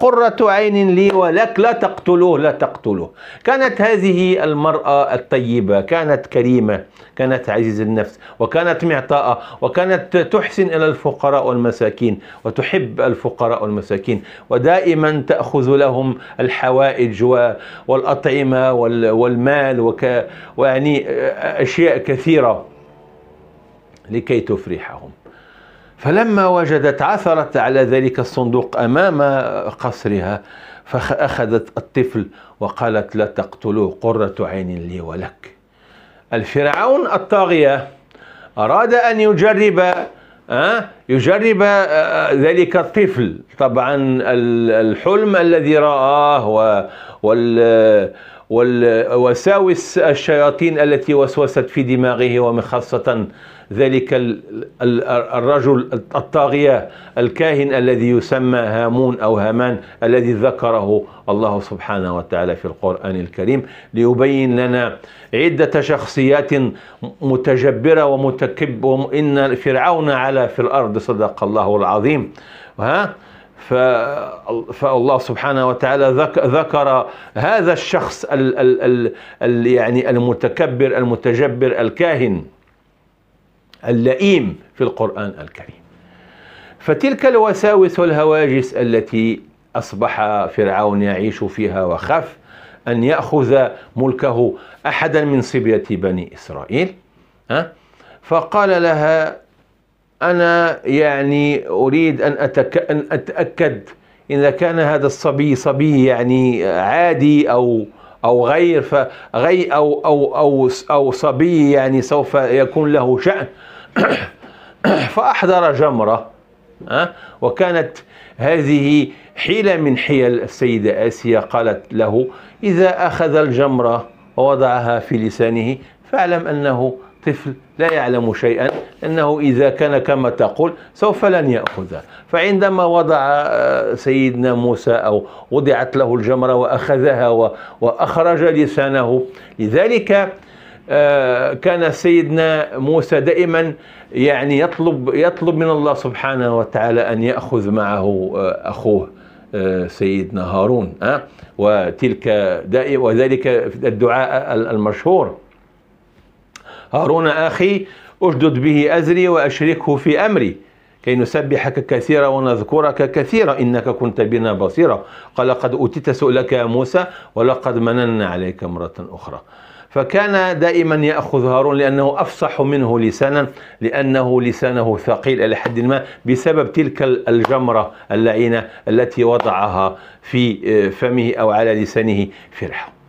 قرة عين لي ولك لا تقتلوه لا تقتلوه كانت هذه المرأة الطيبة كانت كريمة كانت عزيز النفس وكانت معطاءة وكانت تحسن إلى الفقراء والمساكين وتحب الفقراء والمساكين ودائما تأخذ لهم الحوائج والأطعمة والمال وك... ويعني أشياء كثيرة لكي تفرحهم فلما وجدت عثرت على ذلك الصندوق امام قصرها فاخذت الطفل وقالت لا تقتلوه قره عين لي ولك الفرعون الطاغيه اراد ان يجرب أه؟ يجرب آه، ذلك الطفل طبعا الحلم الذي رآه وال والوساوس الشياطين التي وسوست في دماغه ومن خاصة ذلك الرجل الطاغية الكاهن الذي يسمى هامون أو هامان الذي ذكره الله سبحانه وتعالى في القرآن الكريم ليبين لنا عدة شخصيات متجبرة ومتكب إن فرعون علا في الأرض صدق الله العظيم ها فالله سبحانه وتعالى ذكر هذا الشخص ال ال ال الـ يعني المتكبر المتجبر الكاهن اللئيم في القرآن الكريم فتلك الوساوس والهواجس التي أصبح فرعون يعيش فيها وخاف أن يأخذ ملكه أحدا من صبية بني إسرائيل فقال لها أنا يعني أريد أن, أتأكد إذا كان هذا الصبي صبي يعني عادي أو أو غير فغي أو أو أو أو صبي يعني سوف يكون له شأن فأحضر جمرة وكانت هذه حيلة من حيل السيدة آسيا قالت له إذا أخذ الجمرة ووضعها في لسانه فاعلم أنه طفل لا يعلم شيئا انه اذا كان كما تقول سوف لن يأخذها فعندما وضع آه، سيدنا موسى او وضعت له الجمره واخذها واخرج لسانه لذلك آه، كان سيدنا موسى دائما يعني يطلب يطلب من الله سبحانه وتعالى ان ياخذ معه آه، اخوه سيدنا هارون وتلك دائما وذلك الدعاء المشهور هارون أخي أشدد به أزري وأشركه في أمري كي نسبحك كثيرا ونذكرك كثيرا إنك كنت بنا بصيرا قال قد أوتيت سؤلك يا موسى ولقد مننا عليك مرة أخرى فكان دائما ياخذ هارون لانه افصح منه لسانا لانه لسانه ثقيل الى حد ما بسبب تلك الجمره اللعينه التي وضعها في آه، فمه او على لسانه فرحه